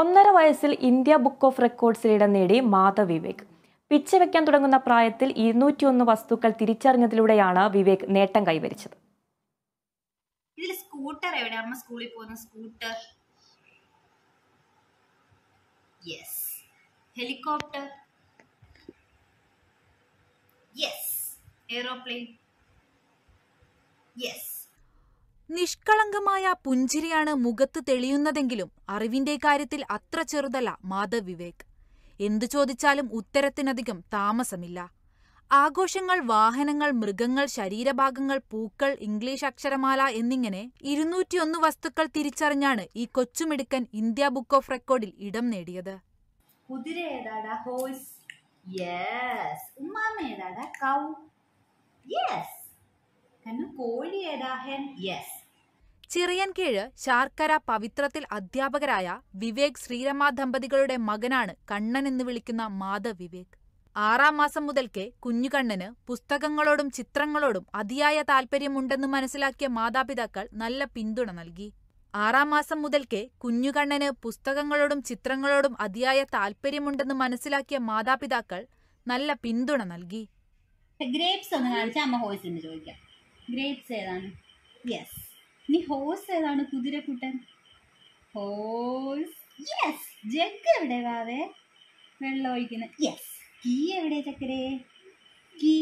ഒന്നര വയസ്സിൽ India book of റെക്കോർഡ്സിൽ ഇടം നേടി മാധവ് വിവേക് പിച്ച വയ്ക്കാൻ തുടങ്ങുന്ന പ്രായത്തിൽ ഇരുന്നൂറ്റിയൊന്ന് വസ്തുക്കൾ തിരിച്ചറിഞ്ഞതിലൂടെയാണ് വിവേക് നേട്ടം കൈവരിച്ചത് ഇതിൽ സ്കൂട്ടർ അമ്മ പോകുന്ന scooter helicopter yes aeroplane yes നിഷ്കളങ്കമായ പുഞ്ചിരിയാണ് മുഖത്ത് തെളിയുന്നതെങ്കിലും അറിവിന്റെ കാര്യത്തിൽ അത്ര ചെറുതല്ല മാധവ് വിവേക് എന്തു ചോദിച്ചാലും ഉത്തരത്തിനധികം താമസമില്ല ആഘോഷങ്ങൾ വാഹനങ്ങൾ മൃഗങ്ങൾ ശരീരഭാഗങ്ങൾ പൂക്കൾ ഇംഗ്ലീഷ് അക്ഷരമാല എന്നിങ്ങനെ ഇരുന്നൂറ്റിയൊന്ന് വസ്തുക്കൾ തിരിച്ചറിഞ്ഞാണ് ഈ കൊച്ചുമിടുക്കൻ ഇന്ത്യ ബുക്ക് ഓഫ് റെക്കോർഡിൽ ഇടം നേടിയത് കുതിര ഏതാടാ ഹോസ് യെസ് ഉമ്മാമ ഏതാടാ കൗ യെസ് കോഴിയടാഹൻ യെസ് ശാർക്കര പവിത്രത്തിൽ അധ്യാപകരായ വിവേക് ശ്രീരമ ദമ്പതികളുടെ മകനാണ് കണ്ണൻ എന്ന് വിളിക്കുന്ന മാധവ് വിവേക് ആറാം മാസം മുതൽക്കേ കുഞ്ഞുകണ്ണന് പുസ്തകങ്ങളോടും ചിത്രങ്ങളോടും അതിയായ താൽപ്പര്യമുണ്ടെന്ന് മനസ്സിലാക്കിയ മാതാപിതാക്കൾ നല്ല പിന്തുണ നൽകി ആറാം മാസം മുതൽക്കേ കുഞ്ഞുകണ്ണന് പുസ്തകങ്ങളോടും ചിത്രങ്ങളോടും അതിയായ താല്പര്യമുണ്ടെന്ന് മനസ്സിലാക്കിയ മാതാപിതാക്കൾ നല്ല പിന്തുണ നൽകി ഗ്രേപ്സ് ഒന്ന് കാണിച്ചാൽ അമ്മ ഹോയ്സിന് ചോദിക്കാം ഗ്രേപ്സ് ഏതാണ് യെസ് ഇനി ഹോഴ്സ് ഏതാണ് കുതിരക്കുട്ടൻ ഹോഴ്സ് യെസ് ജഗ് എവിടെ വാവേ വെള്ളം ഒഴിക്കുന്ന യെസ് കീ എവിടെ ചക്കരേ കീ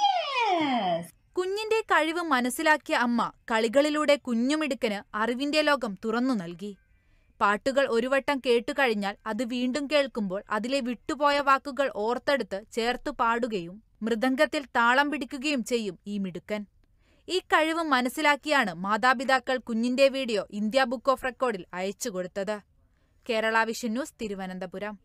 യെസ് കുഞ്ഞിന്റെ കഴിവ് മനസ്സിലാക്കിയ അമ്മ കളികളിലൂടെ കുഞ്ഞുമിടുക്കന് അറിവിന്റെ ലോകം തുറന്നു നൽകി പാട്ടുകൾ ഒരു വട്ടം കേട്ടുകഴിഞ്ഞാൽ അത് വീണ്ടും കേൾക്കുമ്പോൾ അതിലെ വിട്ടുപോയ വാക്കുകൾ ഓർത്തെടുത്ത് ചേർത്തു പാടുകയും മൃദംഗത്തിൽ താളം പിടിക്കുകയും ചെയ്യും ഈ മിടുക്കൻ ഈ കഴിവ് മനസ്സിലാക്കിയാണ് മാതാപിതാക്കൾ കുഞ്ഞിന്റെ വീഡിയോ ഇന്ത്യ ബുക്ക് ഓഫ് റെക്കോർഡിൽ അയച്ചു കൊടുത്തത് കേരള വിഷൻ ന്യൂസ് തിരുവനന്തപുരം